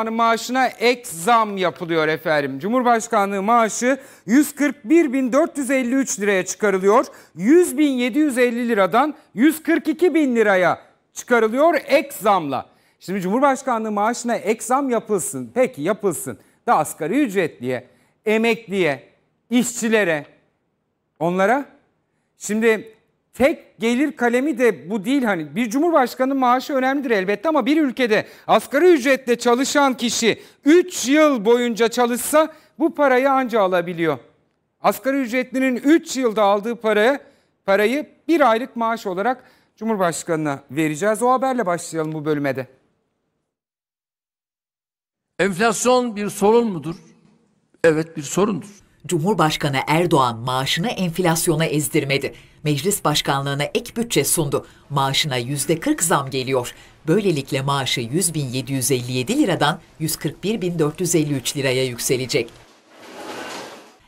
Cumhurbaşkanı maaşına ek zam yapılıyor efendim. Cumhurbaşkanlığı maaşı 141.453 liraya çıkarılıyor. 100.750 liradan 142.000 liraya çıkarılıyor ek zamla. Şimdi Cumhurbaşkanlığı maaşına ek zam yapılsın. Peki yapılsın. Da asgari ücretliye, emekliye, işçilere, onlara. Şimdi tek gelir kalemi de bu değil. Hani bir cumhurbaşkanının maaşı önemlidir elbette ama bir ülkede asgari ücretle çalışan kişi 3 yıl boyunca çalışsa bu parayı anca alabiliyor. Asgari ücretlinin 3 yılda aldığı paraya parayı bir aylık maaş olarak Cumhurbaşkanı'na vereceğiz. O haberle başlayalım bu bölümede. Enflasyon bir sorun mudur? Evet bir sorundur. Cumhurbaşkanı Erdoğan maaşını enflasyona ezdirmedi. Meclis başkanlığına ek bütçe sundu. Maaşına %40 zam geliyor. Böylelikle maaşı 100.757 liradan 141.453 liraya yükselecek.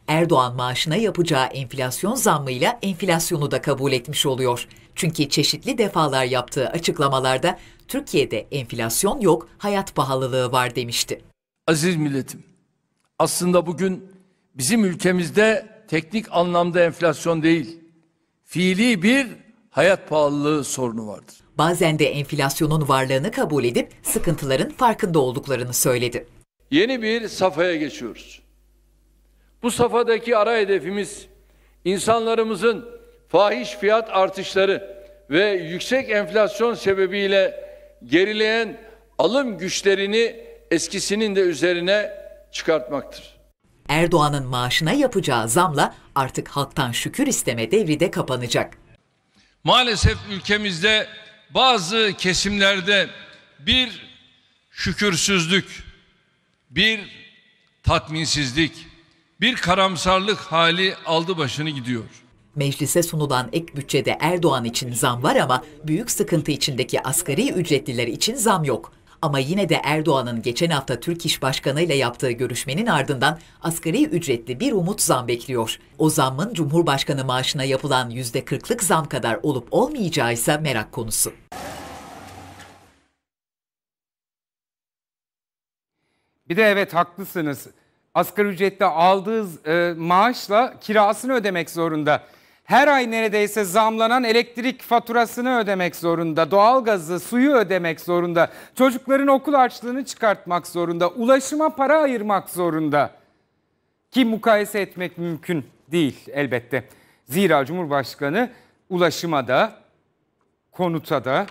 Erdoğan maaşına yapacağı enflasyon zammıyla enflasyonu da kabul etmiş oluyor. Çünkü çeşitli defalar yaptığı açıklamalarda Türkiye'de enflasyon yok, hayat pahalılığı var demişti. Aziz milletim, aslında bugün Bizim ülkemizde teknik anlamda enflasyon değil, fiili bir hayat pahalılığı sorunu vardır. Bazen de enflasyonun varlığını kabul edip sıkıntıların farkında olduklarını söyledi. Yeni bir safhaya geçiyoruz. Bu safhadaki ara hedefimiz insanlarımızın fahiş fiyat artışları ve yüksek enflasyon sebebiyle gerileyen alım güçlerini eskisinin de üzerine çıkartmaktır. Erdoğan'ın maaşına yapacağı zamla artık halktan şükür isteme devri de kapanacak. Maalesef ülkemizde bazı kesimlerde bir şükürsüzlük, bir tatminsizlik, bir karamsarlık hali aldı başını gidiyor. Meclise sunulan ek bütçede Erdoğan için zam var ama büyük sıkıntı içindeki asgari ücretliler için zam yok. Ama yine de Erdoğan'ın geçen hafta Türk İş Başkanı ile yaptığı görüşmenin ardından asgari ücretli bir umut zam bekliyor. O zammın Cumhurbaşkanı maaşına yapılan %40'lık zam kadar olup olmayacağı ise merak konusu. Bir de evet haklısınız. Asgari ücretle aldığı e, maaşla kirasını ödemek zorunda her ay neredeyse zamlanan elektrik faturasını ödemek zorunda, doğalgazı, suyu ödemek zorunda, çocukların okul harçlığını çıkartmak zorunda, ulaşıma para ayırmak zorunda. Ki mukayese etmek mümkün değil elbette. Zira Cumhurbaşkanı ulaşıma da, konuta da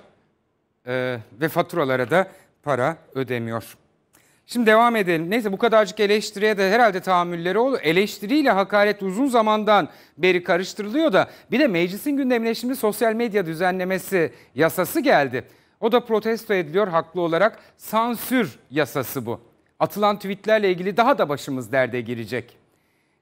e, ve faturalara da para ödemiyor. Şimdi devam edelim. Neyse bu kadarcık eleştiriye de herhalde tahammülleri olur. Eleştiriyle hakaret uzun zamandan beri karıştırılıyor da bir de meclisin gündemine şimdi sosyal medya düzenlemesi yasası geldi. O da protesto ediliyor haklı olarak. Sansür yasası bu. Atılan tweetlerle ilgili daha da başımız derde girecek.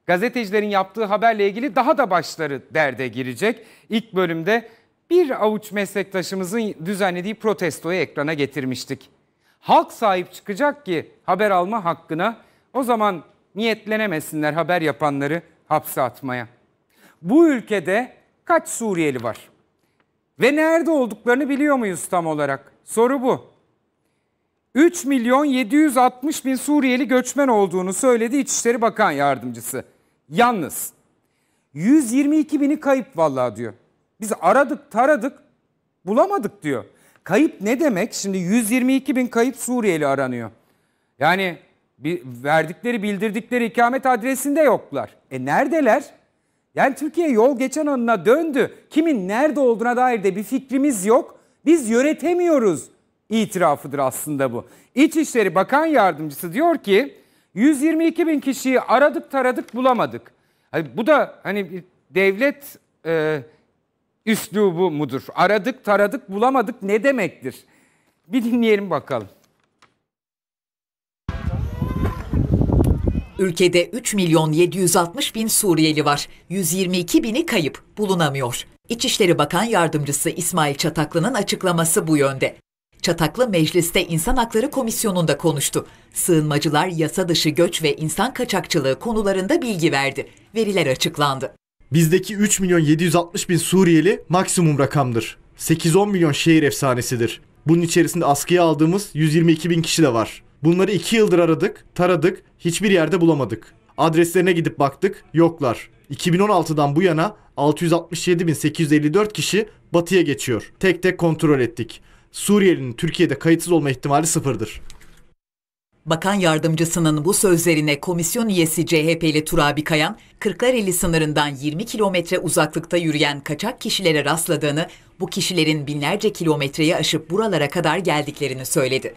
Gazetecilerin yaptığı haberle ilgili daha da başları derde girecek. İlk bölümde bir avuç meslektaşımızın düzenlediği protestoyu ekrana getirmiştik. Halk sahip çıkacak ki haber alma hakkına o zaman niyetlenemesinler haber yapanları hapse atmaya. Bu ülkede kaç Suriyeli var? Ve nerede olduklarını biliyor muyuz tam olarak? Soru bu. 3 milyon 760 bin Suriyeli göçmen olduğunu söyledi İçişleri Bakan Yardımcısı. Yalnız 122 bini kayıp vallahi diyor. Biz aradık taradık bulamadık diyor. Kayıp ne demek? Şimdi 122 bin kayıp Suriyeli aranıyor. Yani bir verdikleri, bildirdikleri ikamet adresinde yoklar. E neredeler? Yani Türkiye yol geçen anına döndü. Kimin nerede olduğuna dair de bir fikrimiz yok. Biz yönetemiyoruz itirafıdır aslında bu. İçişleri Bakan Yardımcısı diyor ki 122 bin kişiyi aradık taradık bulamadık. Hani bu da hani devlet e, üslubu mudur? Aradık taradık bulamadık ne demektir? Bir dinleyelim bakalım. Ülkede 3 milyon 760 bin Suriyeli var. 122 bini kayıp, bulunamıyor. İçişleri Bakan Yardımcısı İsmail Çataklı'nın açıklaması bu yönde. Çataklı mecliste İnsan Hakları Komisyonu'nda konuştu. Sığınmacılar yasa dışı göç ve insan kaçakçılığı konularında bilgi verdi. Veriler açıklandı. Bizdeki 3 milyon 760 bin Suriyeli maksimum rakamdır. 8-10 milyon şehir efsanesidir. Bunun içerisinde askıya aldığımız 122 bin kişi de var. Bunları 2 yıldır aradık, taradık, hiçbir yerde bulamadık. Adreslerine gidip baktık, yoklar. 2016'dan bu yana 667.854 kişi batıya geçiyor. Tek tek kontrol ettik. Suriyelinin Türkiye'de kayıtsız olma ihtimali sıfırdır. Bakan yardımcısının bu sözlerine komisyon üyesi CHP'li Turabi Kayan, Kırklareli sınırından 20 kilometre uzaklıkta yürüyen kaçak kişilere rastladığını, bu kişilerin binlerce kilometreyi aşıp buralara kadar geldiklerini söyledi.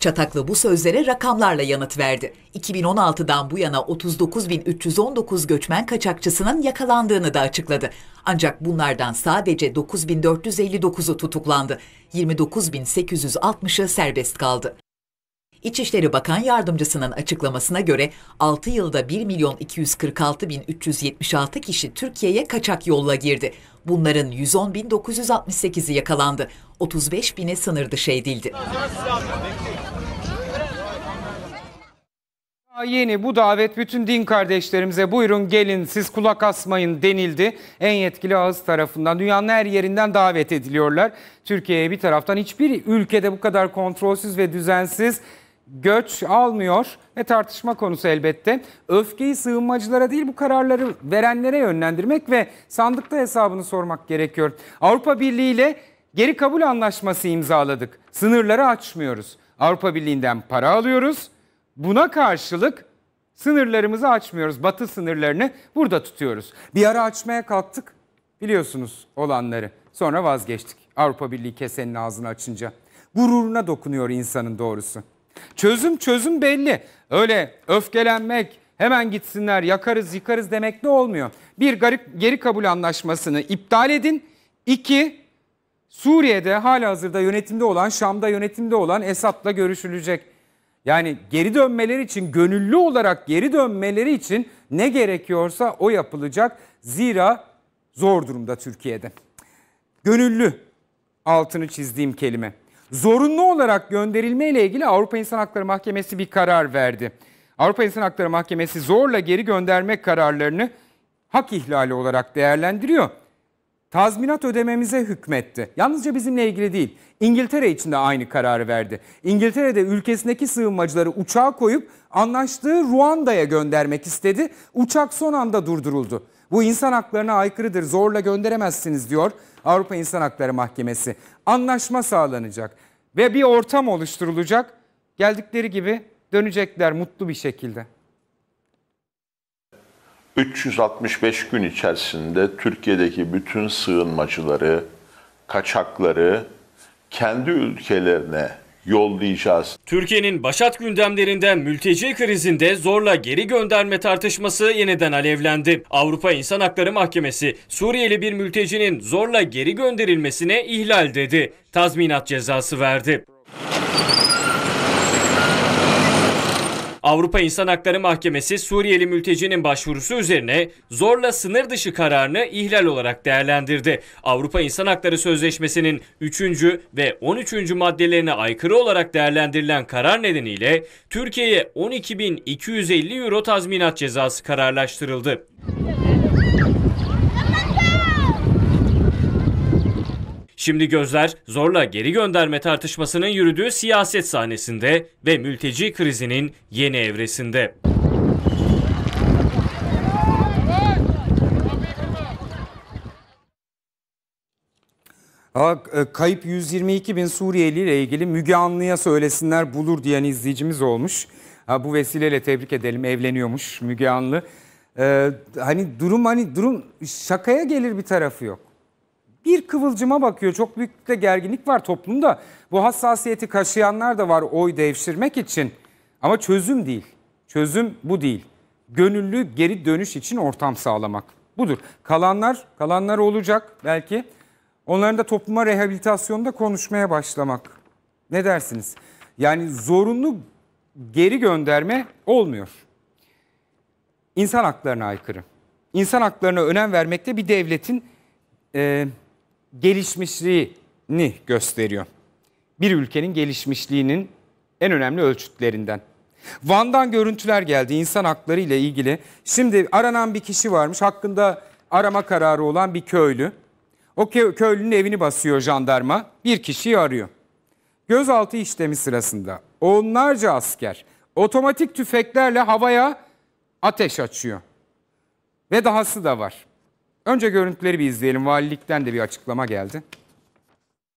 Çataklı bu sözlere rakamlarla yanıt verdi. 2016'dan bu yana 39.319 göçmen kaçakçısının yakalandığını da açıkladı. Ancak bunlardan sadece 9.459'u tutuklandı. 29.860'ı serbest kaldı. İçişleri Bakan Yardımcısının açıklamasına göre 6 yılda 1 milyon 246 bin 376 kişi Türkiye'ye kaçak yolla girdi. Bunların 110 bin 968'i yakalandı. 35 bini sınır dışı edildi. Yeni bu davet bütün din kardeşlerimize buyurun gelin siz kulak asmayın denildi. En yetkili ağız tarafından dünyanın her yerinden davet ediliyorlar. Türkiye'ye bir taraftan hiçbir ülkede bu kadar kontrolsüz ve düzensiz göç almıyor ve tartışma konusu elbette. Öfkeyi sığınmacılara değil bu kararları verenlere yönlendirmek ve sandıkta hesabını sormak gerekiyor. Avrupa Birliği ile geri kabul anlaşması imzaladık. Sınırları açmıyoruz. Avrupa Birliği'nden para alıyoruz. Buna karşılık sınırlarımızı açmıyoruz. Batı sınırlarını burada tutuyoruz. Bir ara açmaya kalktık. Biliyorsunuz olanları. Sonra vazgeçtik. Avrupa Birliği kesenin ağzını açınca. Gururuna dokunuyor insanın doğrusu. Çözüm çözüm belli. Öyle öfkelenmek, hemen gitsinler yakarız yıkarız demek de olmuyor. Bir garip geri kabul anlaşmasını iptal edin. İki, Suriye'de hala hazırda yönetimde olan, Şam'da yönetimde olan Esad'la görüşülecek. Yani geri dönmeleri için, gönüllü olarak geri dönmeleri için ne gerekiyorsa o yapılacak. Zira zor durumda Türkiye'de. Gönüllü altını çizdiğim kelime zorunlu olarak gönderilme ile ilgili Avrupa İnsan Hakları Mahkemesi bir karar verdi. Avrupa İnsan Hakları Mahkemesi zorla geri gönderme kararlarını hak ihlali olarak değerlendiriyor. Tazminat ödememize hükmetti. Yalnızca bizimle ilgili değil. İngiltere için de aynı kararı verdi. İngiltere'de ülkesindeki sığınmacıları uçağa koyup anlaştığı Ruanda'ya göndermek istedi. Uçak son anda durduruldu. Bu insan haklarına aykırıdır zorla gönderemezsiniz diyor Avrupa İnsan Hakları Mahkemesi. Anlaşma sağlanacak ve bir ortam oluşturulacak. Geldikleri gibi dönecekler mutlu bir şekilde. 365 gün içerisinde Türkiye'deki bütün sığınmacıları, kaçakları kendi ülkelerine yollayacağız. Türkiye'nin başat gündemlerinden mülteci krizinde zorla geri gönderme tartışması yeniden alevlendi. Avrupa İnsan Hakları Mahkemesi Suriyeli bir mültecinin zorla geri gönderilmesine ihlal dedi. Tazminat cezası verdi. Avrupa İnsan Hakları Mahkemesi Suriyeli mültecinin başvurusu üzerine zorla sınır dışı kararını ihlal olarak değerlendirdi. Avrupa İnsan Hakları Sözleşmesi'nin 3. ve 13. maddelerine aykırı olarak değerlendirilen karar nedeniyle Türkiye'ye 12.250 euro tazminat cezası kararlaştırıldı. Şimdi gözler zorla geri gönderme tartışmasının yürüdüğü siyaset sahnesinde ve mülteci krizinin yeni evresinde. E, kayıp 122 bin Suriyeli ile ilgili Müge Anlı'ya söylesinler bulur diyen izleyicimiz olmuş. Ha, bu vesileyle tebrik edelim evleniyormuş Müge Anlı. Ee, hani durum hani durum şakaya gelir bir tarafı yok bir kıvılcıma bakıyor. Çok büyük de gerginlik var toplumda. Bu hassasiyeti kaşıyanlar da var oy devşirmek için. Ama çözüm değil. Çözüm bu değil. Gönüllü geri dönüş için ortam sağlamak. Budur. Kalanlar, kalanlar olacak belki. Onların da topluma rehabilitasyonda konuşmaya başlamak. Ne dersiniz? Yani zorunlu geri gönderme olmuyor. İnsan haklarına aykırı. İnsan haklarına önem vermekte bir devletin e, gelişmişliğini gösteriyor. Bir ülkenin gelişmişliğinin en önemli ölçütlerinden. Van'dan görüntüler geldi insan hakları ile ilgili. Şimdi aranan bir kişi varmış hakkında arama kararı olan bir köylü. O köylünün evini basıyor jandarma bir kişiyi arıyor. Gözaltı işlemi sırasında onlarca asker otomatik tüfeklerle havaya ateş açıyor. Ve dahası da var. Önce görüntüleri bir izleyelim. Valilikten de bir açıklama geldi.